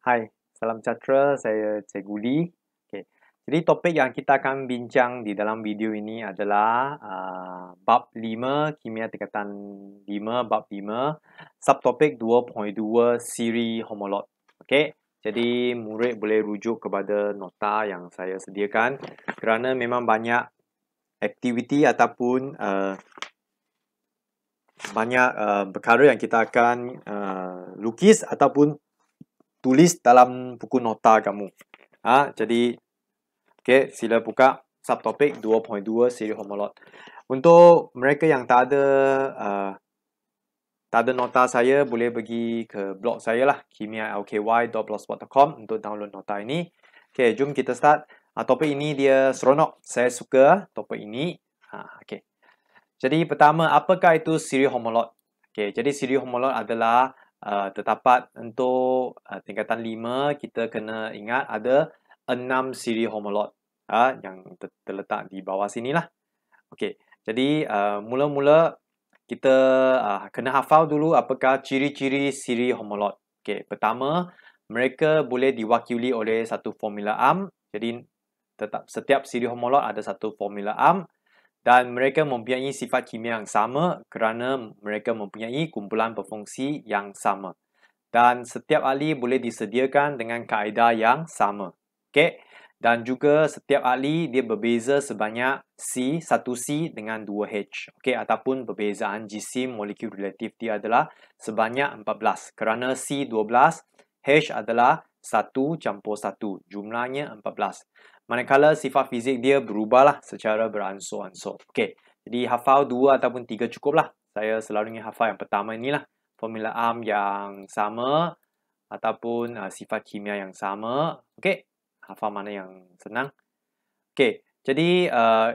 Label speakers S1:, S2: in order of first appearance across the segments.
S1: Hai, salam sejahtera. Saya Cikgu Lee. Okay. Jadi topik yang kita akan bincang di dalam video ini adalah uh, bab 5, kimia tingkatan 5, bab 5, subtopik 2.2, siri homolog. Okay. Jadi murid boleh rujuk kepada nota yang saya sediakan kerana memang banyak aktiviti ataupun uh, banyak uh, perkara yang kita akan uh, lukis ataupun tulis dalam buku nota kamu. Ha, jadi, okay, sila buka subtopik 2.2 siri homolot. Untuk mereka yang tak ada uh, tak ada nota saya, boleh pergi ke blog saya lah, kimia.lky.blogspot.com untuk download nota ini. Okay, jom kita start. Uh, topik ini dia seronok. Saya suka topik ini. Ha, okay. Jadi pertama, apakah itu siri homolot? Okay, jadi siri homolot adalah uh, terdapat untuk uh, tingkatan 5 kita kena ingat ada 6 siri homolog uh, ah, yang ter- terletak di bawah sini lah. Okey, jadi uh, mula-mula kita uh, kena hafal dulu apakah ciri-ciri siri homolog. Okey, pertama mereka boleh diwakili oleh satu formula am. Jadi tetap setiap siri homolog ada satu formula am dan mereka mempunyai sifat kimia yang sama kerana mereka mempunyai kumpulan berfungsi yang sama. Dan setiap ahli boleh disediakan dengan kaedah yang sama. Okay? Dan juga setiap ahli dia berbeza sebanyak C, 1C dengan 2H. Okay? Ataupun perbezaan jisim molekul relatif dia adalah sebanyak 14. Kerana C 12, H adalah 1 campur 1. Jumlahnya 14. Manakala sifat fizik dia berubahlah secara beransur-ansur. Okey, jadi hafal dua ataupun tiga cukuplah. Saya selalunya hafal yang pertama inilah. Formula am yang sama ataupun uh, sifat kimia yang sama. Okey, hafal mana yang senang. Okey, jadi uh,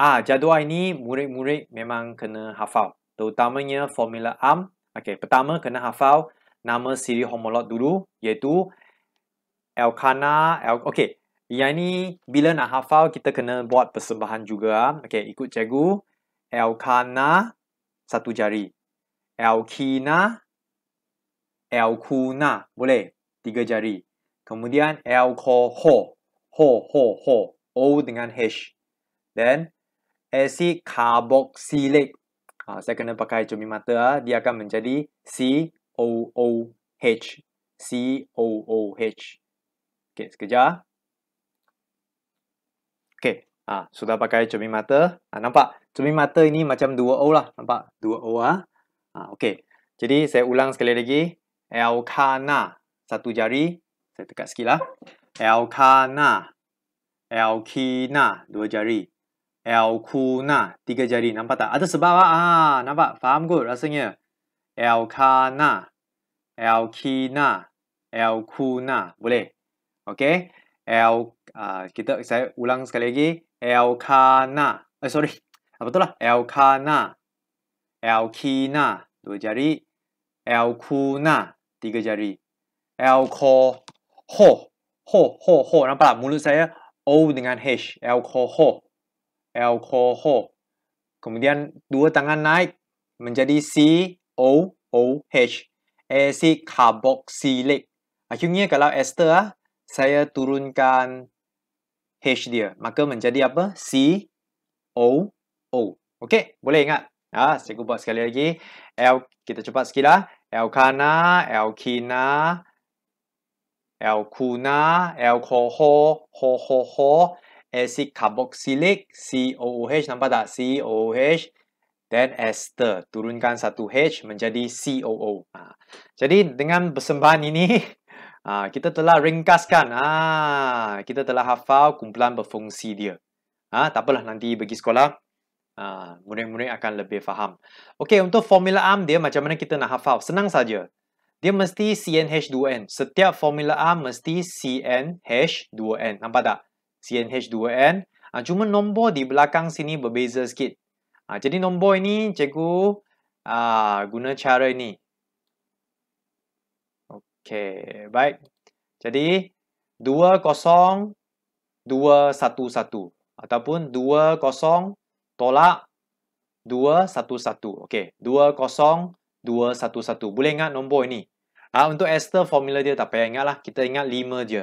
S1: ah jadual ini murid-murid memang kena hafal. Terutamanya formula am. Okey, pertama kena hafal nama siri homolog dulu iaitu alkana, al okey. Yang ni bila nak hafal kita kena buat persembahan juga. Ah. Okey, ikut cikgu. Elkana satu jari. Elkina Elkuna boleh tiga jari. Kemudian Elkoho ho ho ho o dengan h. Then asid carboxylic. Ha, saya kena pakai cermin mata. Ah. Dia akan menjadi C O O H. C O O H. Okey, sekejap. Ah. Okay. Ha, ah, sudah pakai cermin mata. Ha, nampak? Cermin mata ini macam 2O lah. Nampak? 2O lah. Ha, ah, okay. Jadi, saya ulang sekali lagi. Elkana. Satu jari. Saya tekat sikit lah. Elkana. Elkina. Dua jari. Elkuna. Tiga jari. Nampak tak? Ada sebab lah. Ha, nampak? Faham kot rasanya. Elkana. Elkina. Elkuna. Boleh? Okay. El uh, ah, kita saya ulang sekali lagi El Kana. Eh sorry. Apa tu lah. El Kana. El Kina. Dua jari. El Kuna. Tiga jari. El Ko. Ho. Ho. Ho. Ho. Nampak tak? Mulut saya O dengan H. El Ko. Ho. El Ko. Ho. Kemudian dua tangan naik menjadi C O O H. Esik carboxylic. Akhirnya kalau ester ah, saya turunkan H dia. Maka menjadi apa? C, O, O. Okey, boleh ingat? Ha, saya cuba sekali lagi. L kita cepat sikit lah. Elkana, Elkina, Elkuna, Elkoho, Ho, Ho, Ho, Acid Carboxylic, C, O, O, H. Nampak tak? C, O, O, H. Then ester turunkan satu H menjadi COO. Ha. Jadi dengan persembahan ini, Ha, kita telah ringkaskan. Ha, kita telah hafal kumpulan berfungsi dia. Ha, tak apalah nanti bagi sekolah. Ha, murid-murid akan lebih faham. Okey, untuk formula am dia macam mana kita nak hafal? Senang saja. Dia mesti CNH2N. Setiap formula am mesti CNH2N. Nampak tak? CNH2N. Ha, cuma nombor di belakang sini berbeza sikit. Ha, jadi nombor ini cikgu ha, guna cara ini. Okay baik. Jadi 20211 ataupun 20 tolak 211. Okey, 20211. Boleh ingat nombor ini. Ah ha, untuk ester formula dia tak payah lah Kita ingat lima je.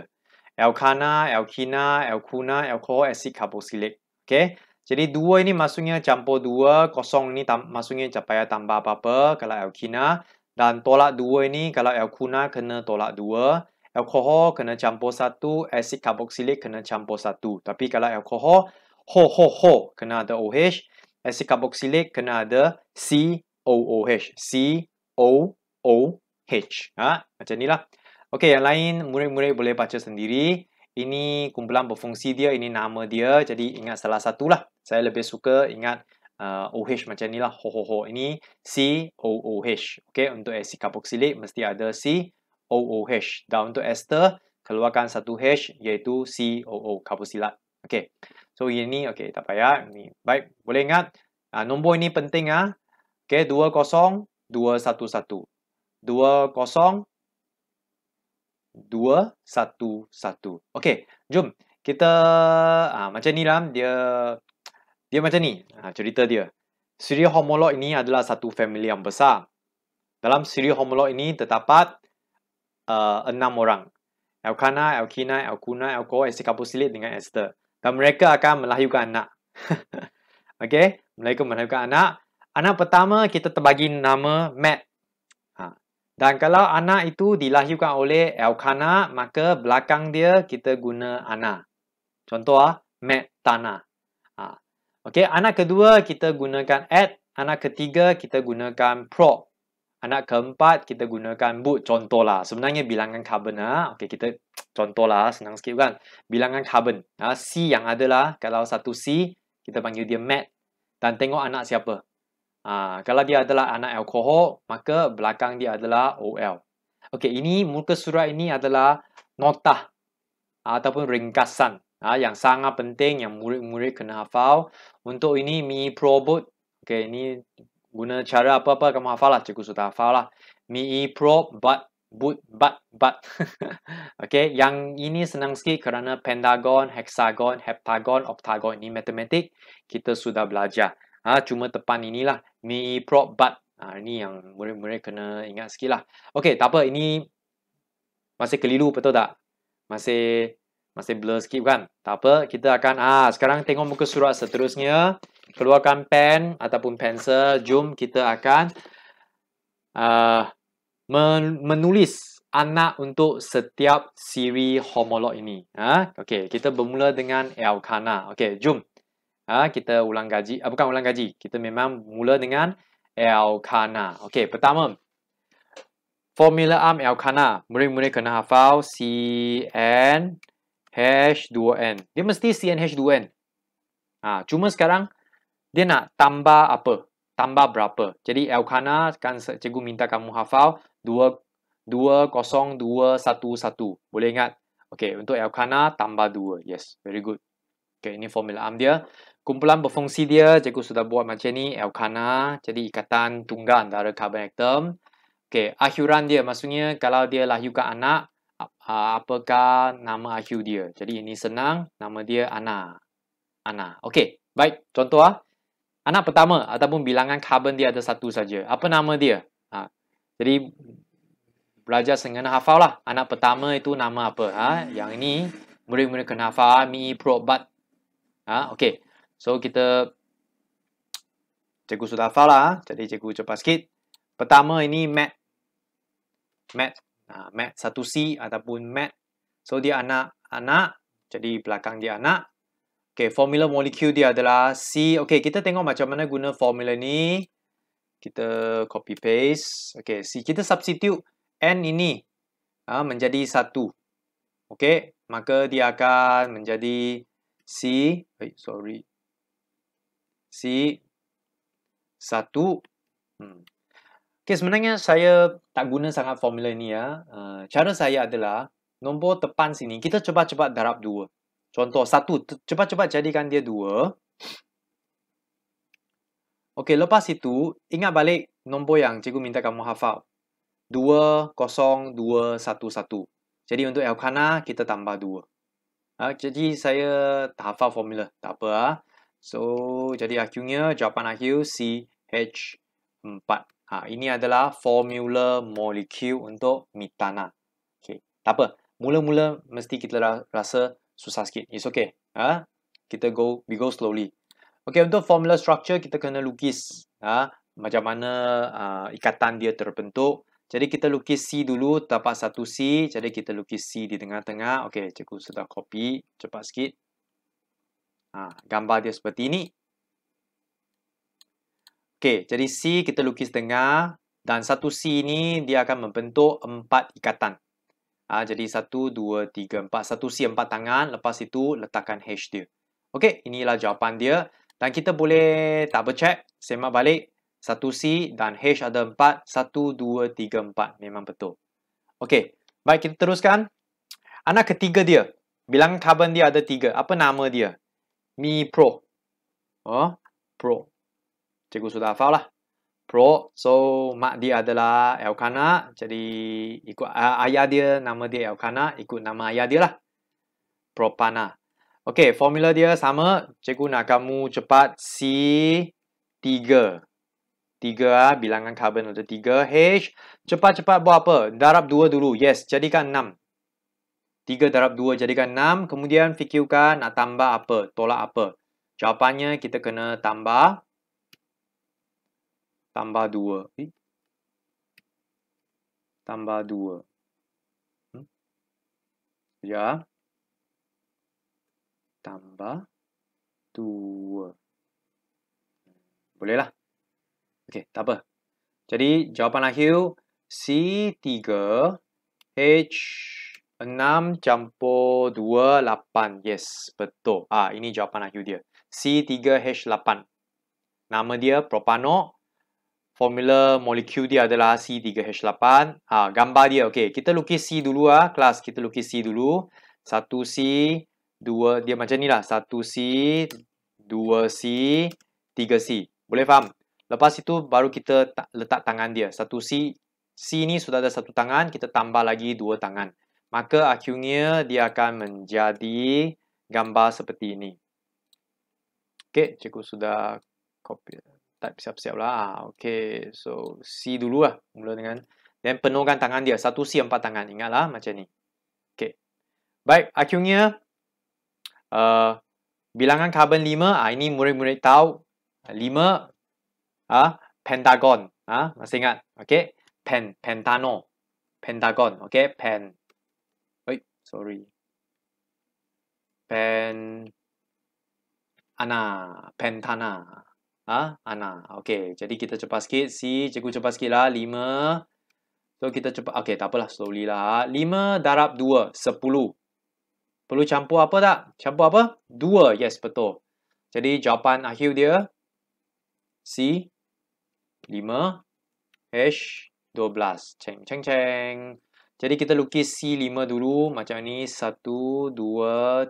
S1: alkana alkina alkuna alkohol Asid, Carboxylic. okay Jadi dua ini maksudnya campur dua kosong ni tam- maksudnya tak payah tambah apa-apa kalau alkina dan tolak dua ini, kalau alkuna kena tolak dua. Alkohol kena campur satu. Asid karboksilik kena campur satu. Tapi kalau alkohol, ho ho ho kena ada OH. Asid karboksilik kena ada COOH. COOH. Ha? Macam ni lah. Okey, yang lain murid-murid boleh baca sendiri. Ini kumpulan berfungsi dia, ini nama dia. Jadi ingat salah satulah. Saya lebih suka ingat uh, OH macam ni lah, ho ho ho. Ini C O O H, Okay, untuk asid karboksilik mesti ada C O O H. Dan untuk ester, keluarkan satu H iaitu O karboksilat, Okay, so ini okay, tak payah. Ini. Baik, boleh ingat. Uh, nombor ini penting ah. Okay, dua dua dua dua kosong kosong satu satu, satu satu. Okay, jom. Kita uh, macam ni lah, dia dia macam ni, ha, cerita dia. Siri homolog ini adalah satu family yang besar. Dalam siri homolog ini terdapat uh, enam orang. Elkana, Elkina, Elkuna, Elko, Esikapusilit dengan Esther. Dan mereka akan melahirkan anak. okay, mereka melahirkan anak. Anak pertama kita terbagi nama Matt. Ha. Dan kalau anak itu dilahirkan oleh Elkana, maka belakang dia kita guna Ana. Contoh, ah, Matt Tanah. Okey, anak kedua kita gunakan add, anak ketiga kita gunakan pro, Anak keempat kita gunakan boot contohlah. Sebenarnya bilangan karbon ah. Okey, kita contohlah senang sikit kan. Bilangan karbon. Ah C yang adalah kalau satu C kita panggil dia mat dan tengok anak siapa. Ah kalau dia adalah anak alkohol, maka belakang dia adalah OL. Okey, ini muka surat ini adalah nota ataupun ringkasan ah yang sangat penting yang murid-murid kena hafal. Untuk ini mi probut. Okey, ini guna cara apa-apa kamu hafal lah, cikgu sudah hafal lah. Mi prob but but but but. Okey, yang ini senang sikit kerana pentagon, hexagon, heptagon, octagon ini matematik kita sudah belajar. Ah cuma tepan inilah mi prob but Ah ini yang murid-murid kena ingat sikit lah. Okey, tak apa ini masih keliru betul tak? Masih masih blur sikit kan? Tak apa, kita akan ah sekarang tengok muka surat seterusnya. Keluarkan pen ataupun pensel. Jom kita akan uh, menulis anak untuk setiap siri homolog ini. Ah, Okey, kita bermula dengan Elkana. Okey, jom. Ah, Kita ulang gaji. Ah, bukan ulang gaji. Kita memang mula dengan Elkana. Okey, pertama. Formula am Elkana. Murid-murid kena hafal. C, N, h 2 n Dia mesti CNH2N. Ha, cuma sekarang, dia nak tambah apa? Tambah berapa? Jadi, alkana kan cikgu minta kamu hafal 20211. Boleh ingat? Okey, untuk alkana tambah 2. Yes, very good. Okey, ini formula am dia. Kumpulan berfungsi dia, cikgu sudah buat macam ni. alkana. jadi ikatan tunggal antara karbon atom. Okey, akhiran dia, maksudnya kalau dia lahirkan anak, Ha, apakah nama IQ dia? Jadi ini senang, nama dia Ana. Ana. Okey, baik. Contoh ah. Anak pertama ataupun bilangan karbon dia ada satu saja. Apa nama dia? Ha. Jadi belajar sengen hafal lah. Anak pertama itu nama apa? Ha? Yang ini murid-murid kena hafal. Ah, Mi probat. Ha? Okey. So kita cikgu sudah hafal lah. Ah. Jadi cikgu cepat sikit. Pertama ini Matt. Matt uh, mat 1C ataupun mat. So dia anak anak, jadi belakang dia anak. Okay, formula molekul dia adalah C. Okay, kita tengok macam mana guna formula ni. Kita copy paste. Okay, C. Kita substitute N ini uh, menjadi satu. Okay, maka dia akan menjadi C. Wait, sorry. C satu. Hmm, Okay, sebenarnya saya tak guna sangat formula ni ya. Uh, cara saya adalah nombor tepan sini, kita cepat-cepat darab dua. Contoh satu, cepat-cepat jadikan dia dua. Okey, lepas itu, ingat balik nombor yang cikgu minta kamu hafal. dua kosong dua satu satu. Jadi untuk Elkana, kita tambah dua. Ha, jadi saya tak hafal formula. Tak apa. Ha. So, jadi akhirnya jawapan akhir CH4. Ha, ini adalah formula molekul untuk metana. Okay. Tak apa. Mula-mula mesti kita rasa susah sikit. It's okay. Ha? Kita go, we go slowly. Okay, untuk formula structure, kita kena lukis. Ha? Macam mana uh, ikatan dia terbentuk. Jadi kita lukis C dulu, dapat satu C. Jadi kita lukis C di tengah-tengah. Okay, cikgu sudah copy. Cepat sikit. Ha, gambar dia seperti ini. Okey, jadi C kita lukis tengah dan satu C ni dia akan membentuk empat ikatan. Ha, jadi satu, dua, tiga, empat. Satu C empat tangan, lepas itu letakkan H dia. Okey, inilah jawapan dia. Dan kita boleh double check, semak balik. Satu C dan H ada empat. Satu, dua, tiga, empat. Memang betul. Okey, baik kita teruskan. Anak ketiga dia. Bilang karbon dia ada tiga. Apa nama dia? Mi Pro. Oh, Pro cikgu sudah faham lah. Pro, so mak dia adalah Elkana, jadi ikut ah, ayah dia, nama dia Elkana, ikut nama ayah dia lah. Propana. Okay, formula dia sama, cikgu nak kamu cepat c tiga tiga ah, bilangan karbon ada tiga H, cepat-cepat buat apa? Darab dua dulu. Yes, jadikan enam tiga darab 2 jadikan enam Kemudian fikirkan nak tambah apa, tolak apa. Jawapannya kita kena tambah tambah 2. Eh? Hmm? Tambah 2. Hmm? Ya. Tambah 2. Bolehlah. Okey, tak apa. Jadi, jawapan akhir. C3 H6 campur 2, 8. Yes, betul. Ah, Ini jawapan akhir dia. C3H8. Nama dia propanol formula molekul dia adalah C3H8. Ha, gambar dia, okay. kita lukis C dulu lah. Kelas, kita lukis C dulu. 1C, 2, dia macam ni lah. 1C, 2C, 3C. Boleh faham? Lepas itu, baru kita letak tangan dia. 1C, C ni sudah ada satu tangan, kita tambah lagi dua tangan. Maka akhirnya dia akan menjadi gambar seperti ini. Okay, cikgu sudah copy tak siap-siap lah. Ah, okay, so C dulu lah. Mula dengan. Dan penuhkan tangan dia. Satu C, empat tangan. Ingatlah macam ni. Okay. Baik, akhirnya. Uh, bilangan karbon lima. Uh, ini murid-murid tahu. lima. Uh, pentagon. Uh, masih ingat. Okay. Pen. Pentano. Pentagon. Okay. Pen. Oi, sorry. Pen. Ana. Pentana. Ha? Ana. Okey, jadi kita cepat sikit. Si, cikgu cepat sikit lah. 5. So, kita cepat. Okey, tak apalah. Slowly lah. 5 darab 2. 10. Perlu campur apa tak? Campur apa? 2. Yes, betul. Jadi, jawapan akhir dia. C. 5. H. 12. Ceng, ceng, ceng. Jadi, kita lukis C5 dulu. Macam ni. 1, 2, 3,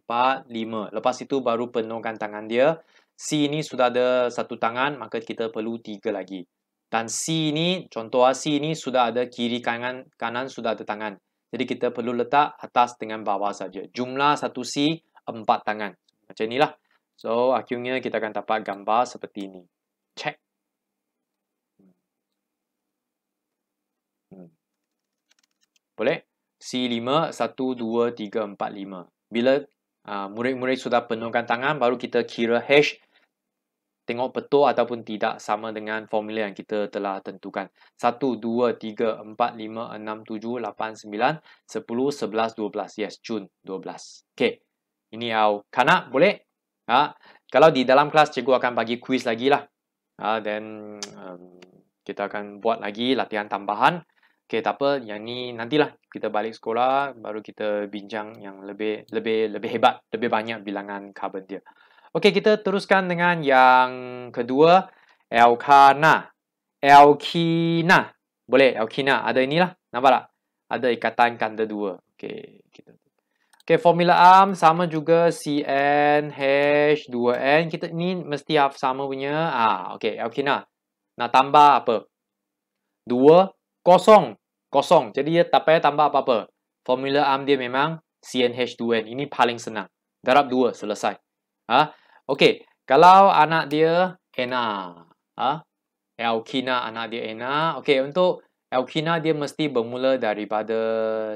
S1: 4, 5. Lepas itu, baru penuhkan tangan dia. C ni sudah ada satu tangan, maka kita perlu tiga lagi. Dan C ni, contoh C ni sudah ada kiri kanan, kanan sudah ada tangan. Jadi kita perlu letak atas dengan bawah saja. Jumlah satu C, empat tangan. Macam inilah. So, akhirnya kita akan dapat gambar seperti ini. Check. Hmm. Boleh? C5, 1, 2, 3, 4, 5. Bila ah, murid-murid uh, sudah penuhkan tangan, baru kita kira hash tengok betul ataupun tidak sama dengan formula yang kita telah tentukan. 1, 2, 3, 4, 5, 6, 7, 8, 9, 10, 11, 12. Yes, Jun 12. Okay. Ini au. Kana, boleh? Ha? Kalau di dalam kelas, cikgu akan bagi kuis lagi lah. Ha, then, um, kita akan buat lagi latihan tambahan. Okay, tak apa. Yang ni nantilah. Kita balik sekolah, baru kita bincang yang lebih lebih lebih hebat, lebih banyak bilangan karbon dia. Okey, kita teruskan dengan yang kedua. Elkana. Elkina. Boleh, Elkina. Ada inilah. Nampak tak? Ada ikatan kanda dua. Okey, kita. Okey, formula am sama juga CNH2N. Kita ni mesti sama punya. Ah, Okey, Elkina. Nak tambah apa? Dua, kosong. Kosong. Jadi, dia tak payah tambah apa-apa. Formula am dia memang CNH2N. Ini paling senang. Darab dua, selesai. Ha? Okey, kalau anak dia Ena. Ha? Ah, Elkina anak dia Ena. Okey, untuk Elkina dia mesti bermula daripada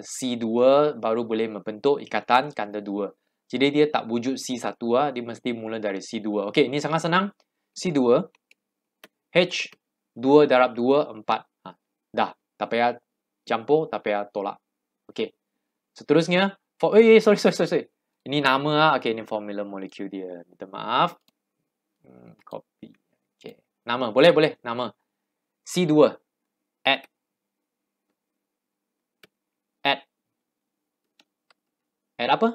S1: C2 baru boleh membentuk ikatan kanda 2. Jadi dia tak wujud C1 lah, dia mesti mula dari C2. Okey, ini sangat senang. C2, H, 2 darab 2, 4. Ha, dah, tak payah campur, tak payah tolak. Okey, seterusnya, for, eh, eh sorry, sorry, sorry. Ini nama lah. Okay, ini formula molekul dia. Minta maaf. Hmm, copy. Okay. Nama. Boleh, boleh. Nama. C2. Add. Add. Add apa?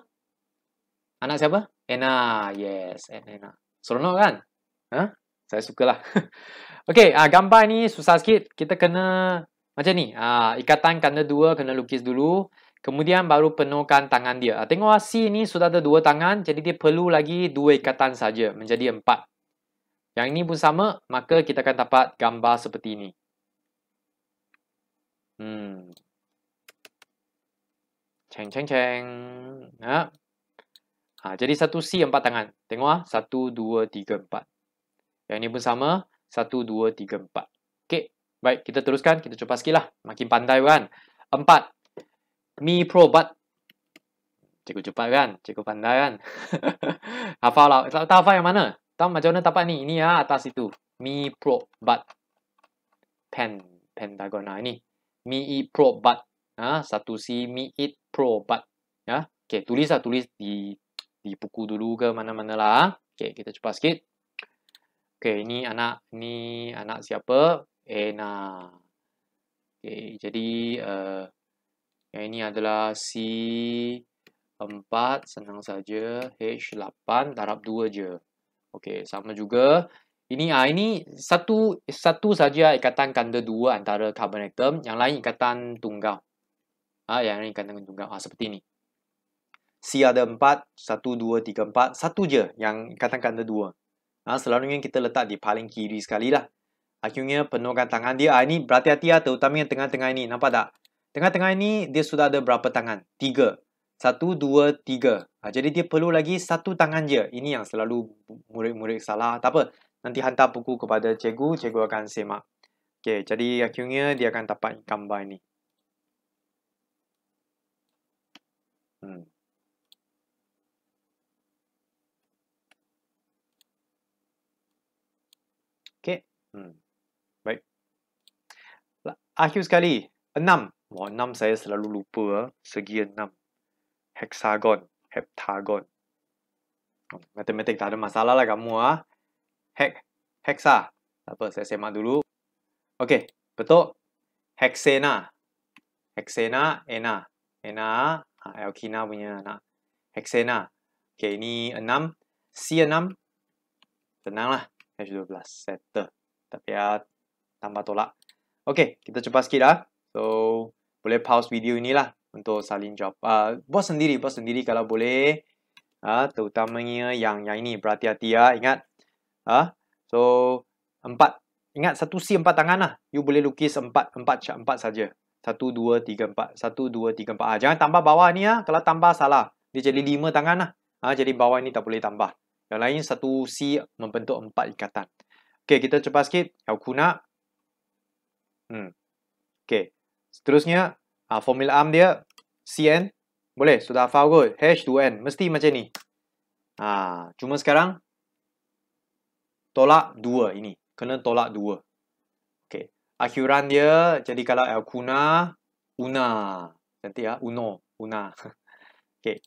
S1: Anak siapa? Anna. Yes. Add Anna. Seronok kan? Huh? Ha? Saya suka lah. okay, uh, gambar ni susah sikit. Kita kena macam ni. Uh, ikatan kanda dua kena lukis dulu. Kemudian baru penuhkan tangan dia. Tengoklah C ni sudah ada dua tangan, jadi dia perlu lagi dua ikatan saja menjadi empat. Yang ini pun sama, maka kita akan dapat gambar seperti ini. Hmm. Ceng, ceng, ceng. Ha. Ha, jadi satu C empat tangan. Tengoklah, satu, dua, tiga, empat. Yang ini pun sama, satu, dua, tiga, empat. Okey, baik, kita teruskan. Kita cuba sikit lah. Makin pandai kan. Empat. Mi Pro Bud. Cikgu cepat kan? Cikgu pandai kan? hafal lah. Tak, tak hafal yang mana? Tahu macam mana tapak ni? Ini ya atas itu. Mi Pro Bud. Pen. pen Pentagon lah. Ini. Mi E Pro Bud. Ha? Ah, satu C. Mi E Pro Bud. Ya? Ah, okay, tulis lah. Tulis di di buku dulu ke mana-mana lah. Okay, kita cepat sikit. Okay, ini anak. Ini anak siapa? Ena. Okay, jadi... Uh, yang ini adalah C4, senang saja. H8, darab 2 je. Okey, sama juga. Ini ah ini satu satu saja ikatan ganda dua antara carbon atom, yang lain ikatan tunggal. Ah yang ini ikatan tunggal ah seperti ini. C ada 4, 1 2 3 4, satu je yang ikatan ganda dua. Ah selalunya kita letak di paling kiri sekali lah. Akhirnya penuh tangan dia ah ini berhati hati terutama lah, terutamanya tengah-tengah ini nampak tak? Tengah-tengah ini, dia sudah ada berapa tangan? Tiga. Satu, dua, tiga. Ha, jadi, dia perlu lagi satu tangan je. Ini yang selalu murid-murid salah. Tak apa. Nanti hantar buku kepada cikgu. Cikgu akan semak. Okay, jadi, akhirnya dia akan dapat gambar ini. Hmm. Okay. Hmm. Baik. Akhir sekali. Enam. Wah, enam saya selalu lupa ah, segi enam. Hexagon, heptagon. Oh, matematik tak ada masalah lah kamu ah. Hex, heksa. Tak apa, saya semak dulu. Okey, betul. Hexena. Hexena, ena. Ena, alkina ah, punya anak. Hexena. Okey, ini enam. C enam. Tenanglah. H12, settle. Tapi ya, tambah tolak. Okey, kita cepat sikit lah. So, boleh pause video inilah untuk salin jawab. Uh, ah, buat sendiri, buat sendiri kalau boleh. Uh, terutamanya yang yang ini, berhati-hati ya, ingat. Uh, so, empat. Ingat, satu si empat tangan lah. You boleh lukis empat, empat, empat saja. Satu, dua, tiga, empat. Satu, dua, tiga, empat. Uh, jangan tambah bawah ni ya. Uh. Kalau tambah, salah. Dia jadi lima tangan lah. Uh, jadi bawah ini tak boleh tambah. Yang lain, satu si membentuk empat ikatan. Okay, kita cepat sikit. Aku nak. Hmm. Okay. Seterusnya, ha, formula arm dia, CN. Boleh, sudah faham kot. H2N. Mesti macam ni. Ha, cuma sekarang, tolak 2 ini. Kena tolak 2. Okay. Akhiran dia, jadi kalau Alkuna, Una. Nanti ya, ah, Uno. Una. okay.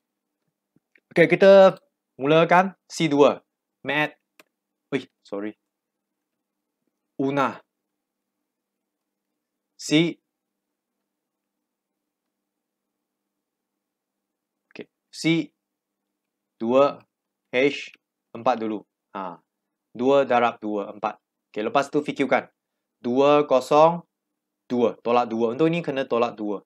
S1: Okay, kita mulakan C2. Mat. Uy, sorry. Una. C C 2 H 4 dulu. Ha. 2 darab 2 4. Okay lepas tu fikirkan kan. 2 0 2. Tolak 2. Untuk ni kena tolak 2.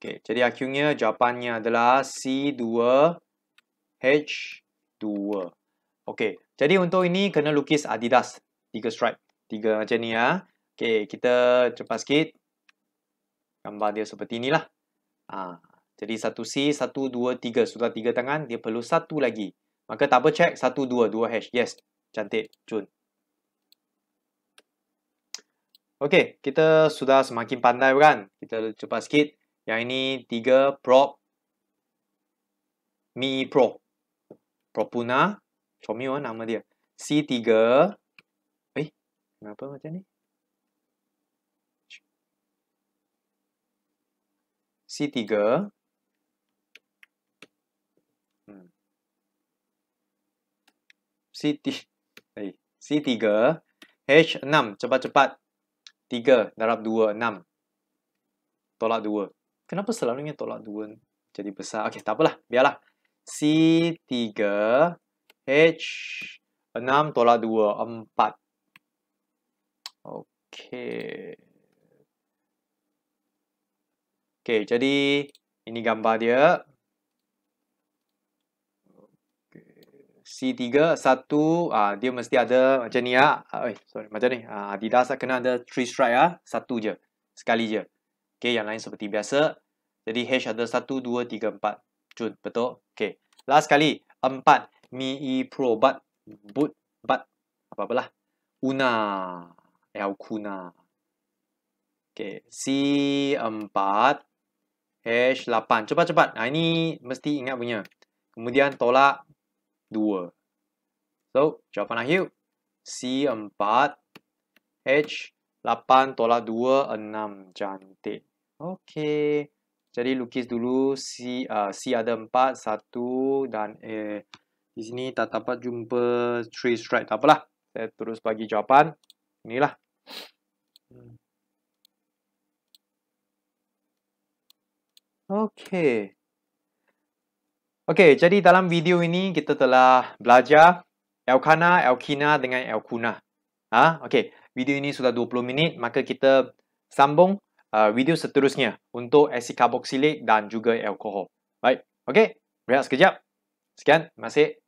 S1: Okay jadi akhirnya jawapannya adalah C 2 H 2. Okay jadi untuk ini kena lukis Adidas. Tiga stripe. Tiga macam ni ya. Ha. Okay kita cepat sikit. Gambar dia seperti inilah. Ah. Ha. Jadi satu C, satu, dua, tiga. Sudah tiga tangan, dia perlu satu lagi. Maka double check, satu, dua, dua hash. Yes, cantik, Jun. Okay kita sudah semakin pandai kan? Kita cepat sikit. Yang ini tiga prop. Mi Pro. Pro Propuna. Comi lah nama dia. C3. Eh, kenapa macam ni? C3. C T C 3 H 6 cepat-cepat 3 darab 2 6 tolak 2 kenapa selalu ni tolak 2 jadi besar okey tak apalah biarlah C 3 H 6 tolak 2 4 okey okey jadi ini gambar dia C satu uh, dia mesti ada macam ni ah. Uh, sorry, macam ni. Uh, Adidas kena ada three strike ah, satu je. Sekali je. Okay, yang lain seperti biasa. Jadi H ada satu dua tiga empat, Jun, betul? Okay, Last kali empat Mi E Pro Bud Bud Bud apa apalah. Una El eh, Kuna. Okay, C empat H lapan. Cepat cepat. Nah, ini mesti ingat punya. Kemudian tolak Dua. So, jawapan akhir. C4, H8, tolak dua enam Cantik. Okay. Jadi, lukis dulu. C, uh, C ada empat satu dan A. Di sini tak dapat jumpa three strike. Tak apalah. Saya terus bagi jawapan. Inilah. Hmm. Okay. Okey, jadi dalam video ini kita telah belajar Elkana, Elkina dengan Elkuna. Ha? Okey, video ini sudah 20 minit, maka kita sambung uh, video seterusnya untuk asid karboksilik dan juga alkohol. Baik, okey, berehat sekejap. Sekian, terima kasih.